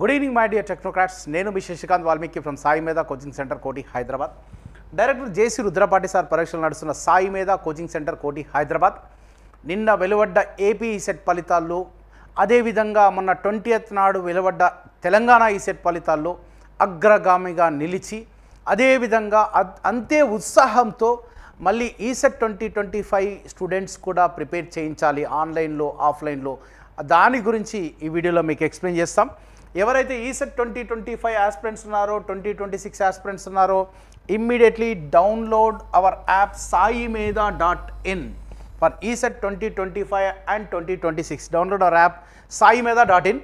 good evening my dear technocrats నేను మీ Shashikanth Valmiki from Sai Meda coaching centre Koti Hyderabad director JC Rudrapati sir పరీక్షలు నడుస్తున్న సాయి మీద కోచింగ్ సెంటర్ కోటి హైదరాబాద్ నిన్న వెలువడ్డ ఏపీ సెట్ e ఫలితాల్లో అదేవిధంగా మొన్న ట్వంటీయత్ నాడు వెలువడ్డ తెలంగాణ ఈసెట్ e ఫలితాల్లో అగ్రగామిగా నిలిచి అదేవిధంగా అంతే ఉత్సాహంతో మళ్ళీ ECET twenty twenty five students కూడా ప్రిపేర్ చేయించాలి ఆన్లైన్లో ఆఫ్లైన్లో దాని గురించి ఈ వీడియోలో మీకు ఎక్స్ప్లెయిన్ చేస్తాం ఎవరైతే ECET twenty twenty five aspirants ఉన్నారో ట్వంటీ ట్వంటీ సిక్స్ ఆస్పిరెంట్స్ ఉన్నారో immediately download our app Sai మీద dot in for ECET twenty twenty five and twenty twenty six download our app Sai మీద డాట్ ఇన్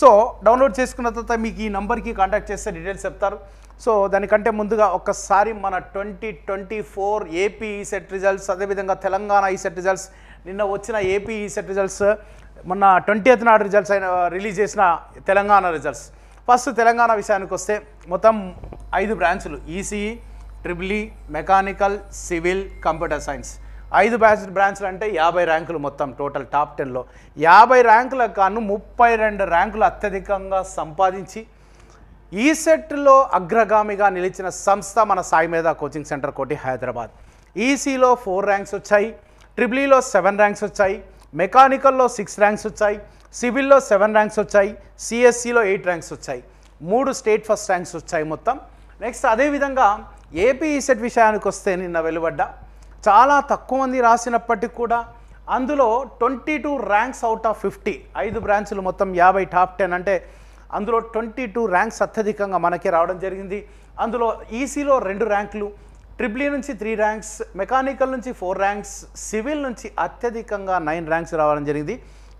సో డౌన్లోడ్ చేసుకున్న తర్వాత మీకు ఈ నెంబర్కి contact చేస్తే డీటెయిల్స్ చెప్తారు సో దానికంటే ముందుగా ఒక్కసారి మన twenty twenty four AP ECET results అదేవిధంగా తెలంగాణ ఈసెట్ e రిజల్ట్స్ నిన్న వచ్చిన ఏపీ ఈసెట్ రిజల్ట్స్ మొన్న ట్వంటీయత్ నాడు రిజల్ట్స్ అయిన రిలీజ్ చేసిన తెలంగాణ రిజల్ట్స్ ఫస్ట్ తెలంగాణ విషయానికి వస్తే మొత్తం ఐదు బ్రాంచ్లు ECE triple E mechanical civil computer science ఐదు బ్రాంచ్ బ్రాంచ్లు అంటే యాభై ర్యాంకులు మొత్తం టోటల్ టాప్ టెన్లో యాభై ర్యాంకుల కాను ముప్పై రెండు ర్యాంకులు అత్యధికంగా సంపాదించి ఈ సెట్లో అగ్రగామిగా నిలిచిన సంస్థ మన Sai Meda coaching centre Koti Hyderabad ఈసీలో four ranks వచ్చాయి ట్రిబులీలో సెవెన్ ర్యాంక్స్ వచ్చాయి మెకానికల్లో సిక్స్ ర్యాంక్స్ వచ్చాయి సివిల్లో సెవెన్ ర్యాంక్స్ వచ్చాయి సిఎస్సిలో e ఎయిట్ ర్యాంక్స్ వచ్చాయి మూడు స్టేట్ ఫస్ట్ ర్యాంక్స్ వచ్చాయి మొత్తం నెక్స్ట్ అదేవిధంగా ఏపీ e విషయానికి వస్తే నిన్న వెలువడ్డ చాలా తక్కువ మంది రాసినప్పటికీ కూడా అందులో twenty two ranks out of fifty ఐదు బ్రాంచ్లు మొత్తం యాభై టాప్ టెన్ అంటే అందులో ట్వంటీ టూ ర్యాంక్స్ అత్యధికంగా మనకే రావడం జరిగింది అందులో ఈసీలో e రెండు ర్యాంకులు ట్రిపుల్ నుంచి త్రీ ర్యాంక్స్ మెకానికల్ నుంచి ఫోర్ ర్యాంక్స్ సివిల్ నుంచి అత్యధికంగా నైన్ ర్యాంక్స్ రావడం జరిగింది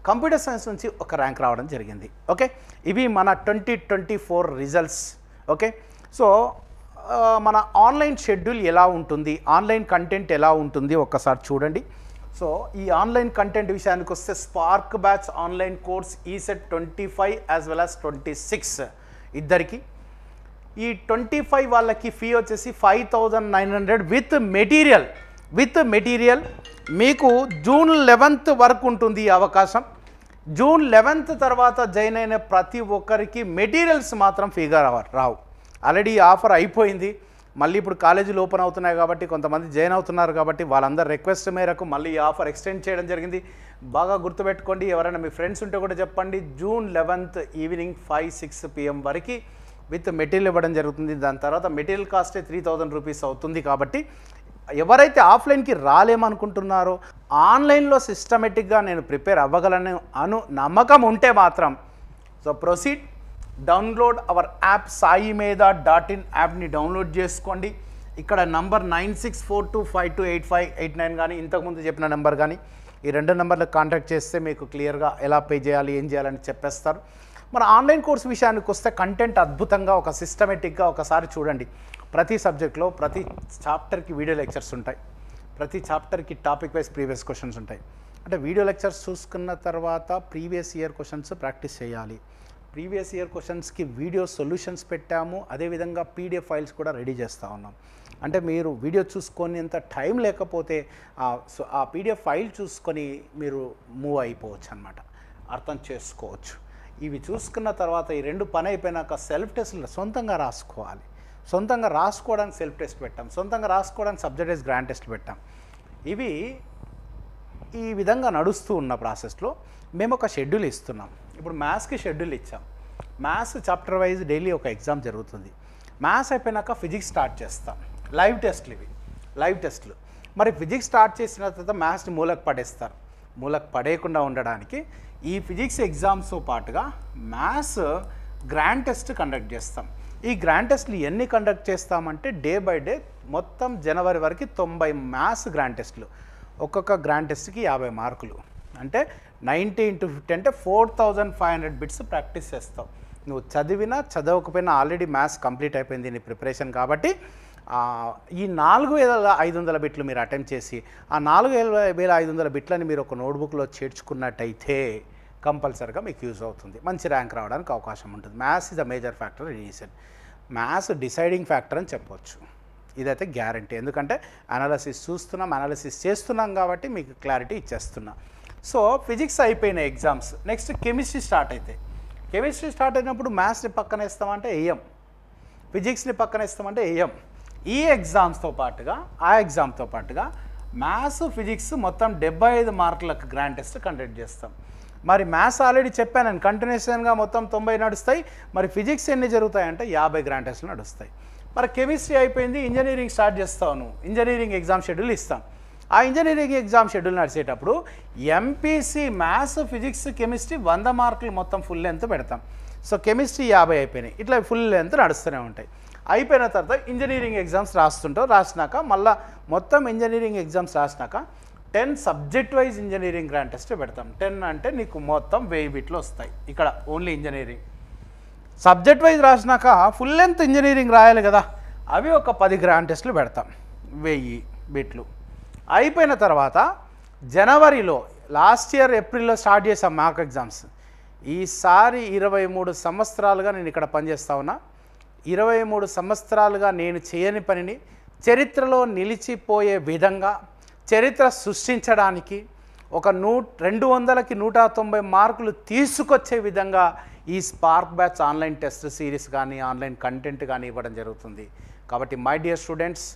కంప్యూటర్ సైన్స్ నుంచి ఒక ర్యాంక్ రావడం జరిగింది ఓకే ఇవి మన twenty twenty four results okay so మన ఆన్లైన్ షెడ్యూల్ ఎలా ఉంటుంది ఆన్లైన్ కంటెంట్ ఎలా ఉంటుంది ఒక్కసారి చూడండి సో ఈ ఆన్లైన్ కంటెంట్ విషయానికి వస్తే spark batch online course ECET twenty five as well as twenty six ఇద్దరికి ఈ ట్వంటీ ఫైవ్ వాళ్ళకి ఫీ వచ్చేసి five thousand nine hundred with material with material మీకు జూన్ లెవెన్త్ వరకు ఉంటుంది ఈ అవకాశం జూన్ లెవెన్త్ తర్వాత జాయిన్ అయిన ప్రతి ఒక్కరికి మెటీరియల్స్ మాత్రం ఫీగా రావు ఆల్రెడీ ఆఫర్ అయిపోయింది మళ్ళీ ఇప్పుడు కాలేజీలు ఓపెన్ అవుతున్నాయి కాబట్టి కొంతమంది జాయిన్ అవుతున్నారు కాబట్టి వాళ్ళందరూ రిక్వెస్ట్ మేరకు మళ్ళీ ఈ ఆఫర్ ఎక్స్టెండ్ చేయడం జరిగింది బాగా గుర్తుపెట్టుకోండి ఎవరైనా మీ ఫ్రెండ్స్ ఉంటే కూడా చెప్పండి June eleventh evening five six PM వరకు విత్ మెటీరియల్ ఇవ్వడం జరుగుతుంది దాని తర్వాత మెటీరియల్ కాస్టే త్రీ థౌజండ్ రూపీస్ అవుతుంది కాబట్టి ఎవరైతే ఆఫ్లైన్కి రాలేమనుకుంటున్నారో ఆన్లైన్లో సిస్టమేటిక్గా నేను ప్రిపేర్ అవ్వగలను అను నమ్మకం ఉంటే మాత్రం so proceed download our app Sai మీద డాట్ ఇన్ యాప్ని డౌన్లోడ్ చేసుకోండి ఇక్కడ number nine six four two five two eight five eight nine కానీ ఇంతకుముందు చెప్పిన నెంబర్ కానీ ఈ రెండు నెంబర్లకు కాంటాక్ట్ చేస్తే మీకు క్లియర్గా ఎలా పే చేయాలి ఏం చేయాలని చెప్పేస్తారు మన ఆన్లైన్ కోర్సు విషయానికి వస్తే కంటెంట్ అద్భుతంగా ఒక సిస్టమేటిక్గా ఒకసారి చూడండి ప్రతి సబ్జెక్ట్లో ప్రతి చాప్టర్కి వీడియో లెక్చర్స్ ఉంటాయి ప్రతి చాప్టర్కి టాపిక్ వైజ్ ప్రీవియస్ క్వశ్చన్స్ ఉంటాయి అంటే వీడియో లెక్చర్స్ చూసుకున్న తర్వాత ప్రీవియస్ ఇయర్ క్వశ్చన్స్ ప్రాక్టీస్ చేయాలి ప్రీవియస్ ఇయర్ క్వశ్చన్స్కి వీడియో సొల్యూషన్స్ పెట్టాము అదేవిధంగా పీడిఎఫ్ ఫైల్స్ కూడా రెడీ చేస్తూ ఉన్నాం అంటే మీరు వీడియో చూసుకునేంత టైం లేకపోతే ఆ పీడిఎఫ్ ఫైల్ చూసుకొని మీరు మూవ్ అయిపోవచ్చు అనమాట అర్థం చేసుకోవచ్చు ఇవి చూసుకున్న తర్వాత ఈ రెండు పని అయిపోయినాక సెల్ఫ్ టెస్ట్లు సొంతంగా రాసుకోవాలి సొంతంగా రాసుకోవడానికి సెల్ఫ్ టెస్ట్ పెట్టాం సొంతంగా రాసుకోవడానికి సబ్జెక్టైజ్ గ్రాండ్ టెస్ట్ పెట్టాం ఇవి ఈ విధంగా నడుస్తూ ఉన్న ప్రాసెస్లో మేము ఒక షెడ్యూల్ ఇస్తున్నాం ఇప్పుడు మ్యాథ్స్కి షెడ్యూల్ ఇచ్చాం మ్యాథ్స్ చాప్టర్ వైజ్ డైలీ ఒక ఎగ్జామ్ జరుగుతుంది మ్యాథ్స్ అయిపోయినాక ఫిజిక్స్ స్టార్ట్ చేస్తాం లైవ్ టెస్ట్లు ఇవి లైవ్ టెస్ట్లు మరి ఫిజిక్స్ స్టార్ట్ చేసిన తర్వాత మ్యాథ్స్ని మూలక పడేస్తారు మూలకు పడేయకుండా ఉండడానికి ఈ ఫిజిక్స్ ఎగ్జామ్స్తో పాటుగా మ్యాథ్స్ గ్రాండ్ టెస్ట్ కండక్ట్ చేస్తాం ఈ గ్రాండ్ టెస్ట్లు ఎన్ని కండక్ట్ చేస్తామంటే డే బై డే మొత్తం జనవరి వరకు తొంభై మ్యాథ్స్ గ్రాండ్ టెస్ట్లు ఒక్కొక్క గ్రాండ్ టెస్ట్కి యాభై మార్కులు అంటే నైంటీ ఇంటూ ఫిఫ్టీ అంటే four thousand five hundred bits practice చేస్తావు నువ్వు చదివినా చదవకపోయినా ఆల్రెడీ మ్యాథ్స్ కంప్లీట్ అయిపోయింది నీ ప్రిపరేషన్ కాబట్టి ఈ నాలుగు వేల ఐదు వందల బిట్లు మీరు అటెంప్ట్ చేసి ఆ నాలుగు వేల వేల ఐదు వందల బిట్లని మీరు ఒక నోట్బుక్లో చేర్చుకున్నట్టయితే కంపల్సరీగా మీకు యూజ్ అవుతుంది మంచి ర్యాంక్ రావడానికి అవకాశం ఉంటుంది maths is a major factor in maths deciding factor అని చెప్పవచ్చు ఇదైతే గ్యారంటీ ఎందుకంటే అనాలసిస్ చూస్తున్నాం అనాలసిస్ చేస్తున్నాం కాబట్టి మీకు క్లారిటీ ఇచ్చేస్తున్నా సో ఫిజిక్స్ అయిపోయిన ఎగ్జామ్స్ నెక్స్ట్ కెమిస్ట్రీ స్టార్ట్ అయితే కెమిస్ట్రీ స్టార్ట్ అయినప్పుడు మ్యాథ్స్ని పక్కన ఇస్తామంటే ఏఎం ఫిజిక్స్ని పక్కన ఇస్తామంటే ఏఎం ఈ ఎగ్జామ్స్తో పాటుగా ఆ ఎగ్జామ్తో పాటుగా మ్యాథ్స్ ఫిజిక్స్ మొత్తం డెబ్బై ఐదు మార్కులకు గ్రాండ్ టెస్ట్ కండక్ట్ చేస్తాం మరి మ్యాథ్స్ ఆల్రెడీ చెప్పాను నేను కంటిన్యూషన్గా మొత్తం తొంభై నడుస్తాయి మరి ఫిజిక్స్ ఎన్ని జరుగుతాయంటే యాభై గ్రాండ్ టెస్ట్లు నడుస్తాయి మరి కెమిస్ట్రీ అయిపోయింది ఇంజనీరింగ్ స్టార్ట్ చేస్తాను ఇంజనీరింగ్ ఎగ్జామ్ షెడ్యూల్ ఇస్తాం ఆ ఇంజనీరింగ్ ఎగ్జామ్ షెడ్యూల్ నడిచేటప్పుడు ఎంపీసీ మ్యాథ్స్ ఫిజిక్స్ కెమిస్ట్రీ వంద మార్కులు మొత్తం ఫుల్ లెంత్ పెడతాం సో కెమిస్ట్రీ యాభై అయిపోయినాయి ఇట్లా ఫుల్ లెంత్ నడుస్తూనే ఉంటాయి అయిపోయిన తర్వాత ఇంజనీరింగ్ ఎగ్జామ్స్ రాస్తుంటాం రాసినాక మళ్ళీ మొత్తం ఇంజనీరింగ్ ఎగ్జామ్స్ రాసినాక ten subject wise engineering grand test పెడతాం టెన్ అంటే నీకు మొత్తం వెయ్యి బిట్లు వస్తాయి ఇక్కడ ఓన్లీ ఇంజనీరింగ్ సబ్జెక్ట్ వైజ్ రాసినాక ఫుల్ లెంత్ ఇంజనీరింగ్ రాయాలి కదా అవి ఒక పది గ్రాండ్ టెస్ట్లు పెడతాం వెయ్యి బిట్లు అయిపోయిన తర్వాత జనవరిలో లాస్ట్ ఇయర్ ఏప్రిల్లో స్టార్ట్ చేసాం మాక్ ఎగ్జామ్స్ ఈసారి ఇరవై మూడు సంవత్సరాలుగా నేను ఇక్కడ పనిచేస్తా ఉన్నా ఇరవై మూడు సంవత్సరాలుగా నేను చేయని పనిని చరిత్రలో నిలిచిపోయే విధంగా చరిత్ర సృష్టించడానికి ఒక నూ రెండు వందలకి నూట తొంభై మార్కులు తీసుకొచ్చే విధంగా ఈ spark batch online test series కానీ ఆన్లైన్ కంటెంట్ కానీ ఇవ్వడం జరుగుతుంది కాబట్టి మై డియర్ స్టూడెంట్స్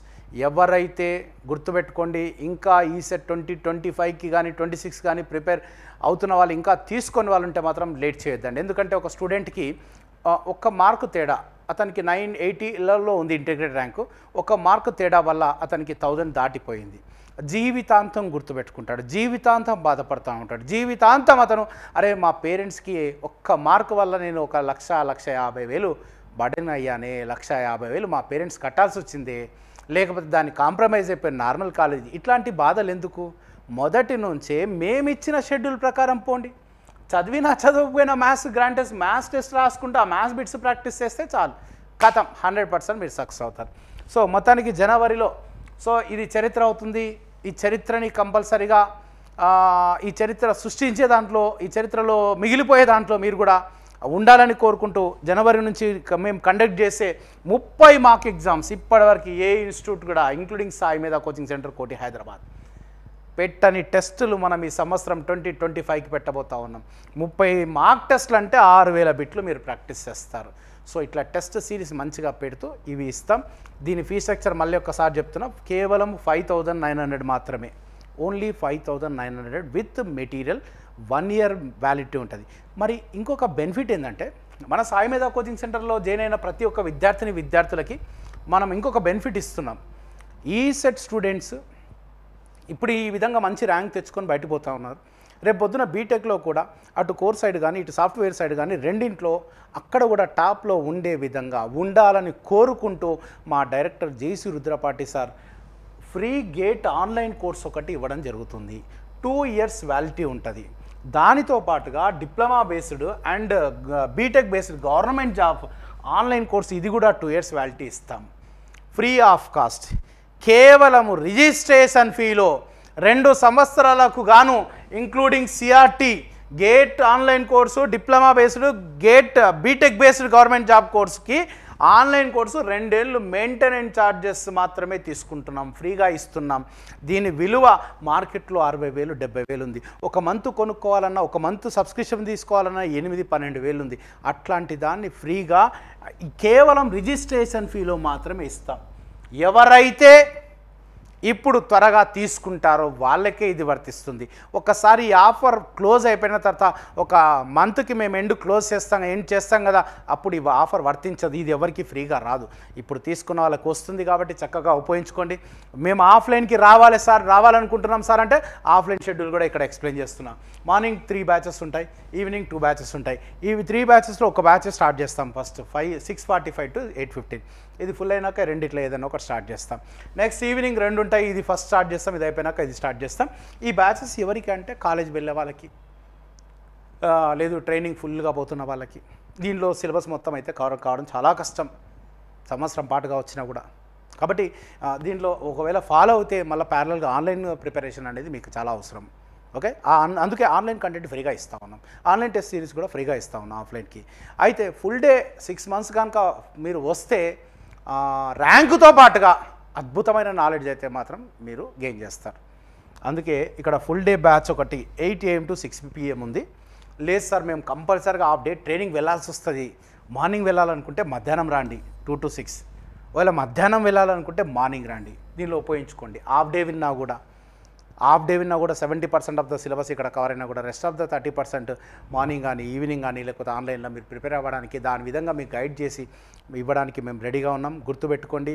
ఎవరైతే గుర్తుపెట్టుకోండి ఇంకా ఈ సెట్ ట్వంటీ ట్వంటీ ఫైవ్కి కానీ ట్వంటీ సిక్స్ కానీ ప్రిపేర్ అవుతున్న వాళ్ళు ఇంకా తీసుకొని వాళ్ళు ఉంటే మాత్రం లేట్ చేయొద్దండి ఎందుకంటే ఒక స్టూడెంట్కి ఒక్క మార్కు తేడా అతనికి నైన్ ఎయిటీలలో ఉంది ఇంటిగ్రేటెడ్ ర్యాంకు ఒక మార్కు తేడా వల్ల అతనికి థౌజండ్ దాటిపోయింది జీవితాంతం గుర్తుపెట్టుకుంటాడు జీవితాంతం బాధపడుతూ ఉంటాడు జీవితాంతం అతను అరే మా పేరెంట్స్కి ఒక్క మార్క్ వల్ల నేను ఒక లక్ష లక్ష యాభై వేలు బడన్ అయ్యానే లక్ష యాభై వేలు మా పేరెంట్స్ కట్టాల్సి వచ్చింది లేకపోతే దాన్ని కాంప్రమైజ్ అయిపోయిన నార్మల్ కాలేజీ ఇట్లాంటి బాధలు ఎందుకు మొదటి నుంచే మేమిచ్చిన షెడ్యూల్ ప్రకారం పోండి చదివినా చదవకపోయినా maths grand test maths test రాసుకుంటూ ఆ మ్యాథ్స్ బిట్స్ ప్రాక్టీస్ చేస్తే చాలు కథం హండ్రెడ్ పర్సెంట్ మీరు సక్సెస్ అవుతారు సో మొత్తానికి జనవరిలో సో ఇది చరిత్ర అవుతుంది ఈ చరిత్రని కంపల్సరిగా ఈ చరిత్ర సృష్టించే దాంట్లో ఈ చరిత్రలో మిగిలిపోయే దాంట్లో మీరు కూడా ఉండాలని కోరుకుంటూ జనవరి నుంచి మేము కండక్ట్ చేసే ముప్పై మార్క్ ఎగ్జామ్స్ ఇప్పటివరకు ఏ ఇన్స్టిట్యూట్ కూడా including Sai Meda coaching centre Koti Hyderabad పెట్టని టెస్టులు మనం ఈ సంవత్సరం ట్వంటీ ట్వంటీ ఫైవ్కి పెట్టబోతా ఉన్నాం ముప్పై మార్క్ టెస్టులు అంటే ఆరు వేల బిట్లు మీరు ప్రాక్టీస్ చేస్తారు సో ఇట్లా టెస్ట్ సిరీస్ మంచిగా పెడుతూ ఇవి ఇస్తాం దీని ఫీ స్ట్రక్చర్ మళ్ళీ ఒకసారి చెప్తున్నాం కేవలం ఫైవ్ నైన్ హండ్రెడ్ మాత్రమే only five thousand nine hundred with material one year validity ఉంటుంది మరి ఇంకొక బెనిఫిట్ ఏంటంటే మన సాయి మీద కోచింగ్ సెంటర్లో జాయిన్ అయిన ప్రతి ఒక్క విద్యార్థిని విద్యార్థులకి మనం ఇంకొక బెనిఫిట్ ఇస్తున్నాం ఈ సెట్ స్టూడెంట్స్ ఇప్పుడు ఈ విధంగా మంచి ర్యాంక్ తెచ్చుకొని బయటపోతూ ఉన్నారు రేపు పొద్దున బీటెక్లో కూడా అటు కోర్ సైడ్ కానీ ఇటు సాఫ్ట్వేర్ సైడ్ కానీ రెండింట్లో అక్కడ కూడా టాప్లో ఉండే విధంగా ఉండాలని కోరుకుంటూ మా director JC Rudrapati sir free GATE online course ఒకటి ఇవ్వడం జరుగుతుంది టూ ఇయర్స్ వ్యాలిటీ ఉంటుంది దానితో పాటుగా diploma based and BTech based government job online course ఇది కూడా టూ ఇయర్స్ వ్యాలిటీ ఇస్తాం ఫ్రీ ఆఫ్ కాస్ట్ కేవలము రిజిస్ట్రేషన్ ఫీలో రెండు సంవత్సరాలకు గాను including CRT GATE online course diploma based GATE BTech based government job కోర్సుకి ఆన్లైన్ కోర్సు రెండేళ్ళు మెయింటెనెన్స్ ఛార్జెస్ మాత్రమే తీసుకుంటున్నాం ఫ్రీగా ఇస్తున్నాం దీని విలువ మార్కెట్లో అరవై వేలు డెబ్బై వేలు ఉంది ఒక మంత్ కొనుక్కోవాలన్నా ఒక మంత్ సబ్స్క్రిప్షన్ తీసుకోవాలన్నా ఎనిమిది పన్నెండు వేలు ఉంది అట్లాంటి దాన్ని ఫ్రీగా కేవలం రిజిస్ట్రేషన్ ఫీలో మాత్రమే ఇస్తాం ఎవరైతే ఇప్పుడు త్వరగా తీసుకుంటారో వాళ్ళకే ఇది వర్తిస్తుంది ఒకసారి ఈ ఆఫర్ క్లోజ్ అయిపోయిన తర్వాత ఒక మంత్కి మేము ఎండ్ క్లోజ్ చేస్తాం ఎండ్ చేస్తాం కదా అప్పుడు ఈ ఆఫర్ వర్తించదు ఇది ఎవరికి ఫ్రీగా రాదు ఇప్పుడు తీసుకున్న వాళ్ళకి వస్తుంది కాబట్టి చక్కగా ఉపయోగించుకోండి మేము ఆఫ్లైన్కి రావాలి సార్ రావాలనుకుంటున్నాం సార్ అంటే ఆఫ్లైన్ షెడ్యూల్ కూడా ఇక్కడ ఎక్స్ప్లెయిన్ చేస్తున్నాం మార్నింగ్ త్రీ బ్యాచెస్ ఉంటాయి ఈవినింగ్ టూ బ్యాచెస్ ఉంటాయి ఇవి త్రీ బ్యాచెస్లో ఒక బ్యాచెస్ స్టార్ట్ చేస్తాం first five six forty five to eight fifteen ఇది ఫుల్ అయినాక రెండిట్లో ఏదైనా ఒకటి స్టార్ట్ చేస్తాం నెక్స్ట్ ఈవినింగ్ రెండు ఉంటాయి ఇది ఫస్ట్ స్టార్ట్ చేస్తాం ఇది అయిపోయినాక ఇది స్టార్ట్ చేస్తాం ఈ బ్యాచెస్ ఎవరికి అంటే కాలేజ్ వెళ్ళే వాళ్ళకి లేదు ట్రైనింగ్ ఫుల్గా పోతున్న వాళ్ళకి దీనిలో సిలబస్ మొత్తం అయితే కవర్ కావడం చాలా కష్టం సంవత్సరం పాటుగా వచ్చినా కూడా కాబట్టి దీంట్లో ఒకవేళ ఫాలో అవుతే మళ్ళీ ప్యారలల్గా ఆన్లైన్ ప్రిపరేషన్ అనేది మీకు చాలా అవసరం ఓకే అందుకే ఆన్లైన్ కంటెంట్ ఫ్రీగా ఇస్తూ ఉన్నాం ఆన్లైన్ టెస్ట్ సిరీస్ కూడా ఫ్రీగా ఇస్తూ ఉన్నాం ఆఫ్లైన్కి అయితే ఫుల్ డే సిక్స్ మంత్స్ కనుక మీరు వస్తే ర్యాంకుతో పాటుగా అద్భుతమైన నాలెడ్జ్ అయితే మాత్రం మీరు గెయిన్ చేస్తారు అందుకే ఇక్కడ ఫుల్ డే బ్యాచ్ ఒకటి eight AM to six PM ఉంది లేదు సార్ మేము కంపల్సరీగా హాఫ్ డే ట్రైనింగ్ వెళ్ళాల్సి వస్తుంది మార్నింగ్ వెళ్ళాలనుకుంటే మధ్యాహ్నం రాండి టూ టు సిక్స్ ఒకవేళ మధ్యాహ్నం వెళ్ళాలనుకుంటే మార్నింగ్ రండి దీనిలో ఉపయోగించుకోండి హాఫ్ డే విన్నా కూడా హాఫ్ డే విన్నా కూడా seventy percent of the syllabus ఇక్కడ కవర్ అయినా కూడా rest of the thirty percent morning కానీ ఈవినింగ్ కానీ లేకపోతే ఆన్లైన్లో మీరు ప్రిపేర్ అవ్వడానికి దాని విధంగా మీకు గైడ్ చేసి ఇవ్వడానికి మేము రెడీగా ఉన్నాం గుర్తుపెట్టుకోండి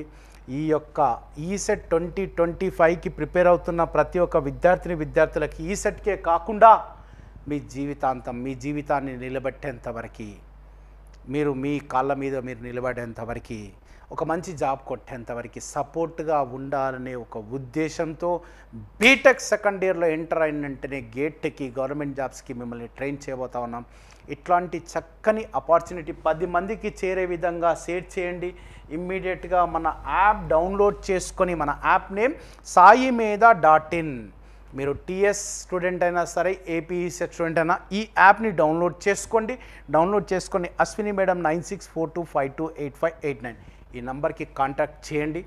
ఈ యొక్క ఈసెట్ ట్వంటీ ట్వంటీ ఫైవ్కి ప్రిపేర్ అవుతున్న ప్రతి ఒక్క విద్యార్థిని విద్యార్థులకి ఈసెట్కే e కాకుండా మీ జీవితాంతం మీ జీవితాన్ని నిలబెట్టేంతవరకు మీరు మీ కాళ్ళ మీద మీరు నిలబడేంతవరకు ఒక మంచి జాబ్ కొట్టేంతవరకు సపోర్ట్గా ఉండాలనే ఒక ఉద్దేశంతో బీటెక్ సెకండ్ ఇయర్లో ఎంటర్ అయిన వెంటనే గేట్కి గవర్నమెంట్ జాబ్స్కి మిమ్మల్ని ట్రైన్ చేయబోతా ఉన్నాం ఇట్లాంటి చక్కని ఆపర్చునిటీ పది మందికి చేరే విధంగా షేర్ చేయండి ఇమ్మీడియట్గా మన యాప్ డౌన్లోడ్ చేసుకొని మన యాప్ నేమ్ సాయి మీద డాట్ ఇన్ మీరు టీఎస్ స్టూడెంట్ అయినా సరే ఏపీఈసెట్ స్టూడెంట్ అయినా ఈ యాప్ని డౌన్లోడ్ చేసుకోండి డౌన్లోడ్ చేసుకొని Ashwini madam nine six four two five two eight five eight nine ఈ నంబర్కి కాంటాక్ట్ చేయండి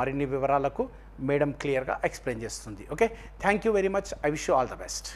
మరిన్ని వివరాలకు మేడం క్లియర్గా ఎక్స్ప్లెయిన్ చేస్తుంది okay thank you very much I wish you all the best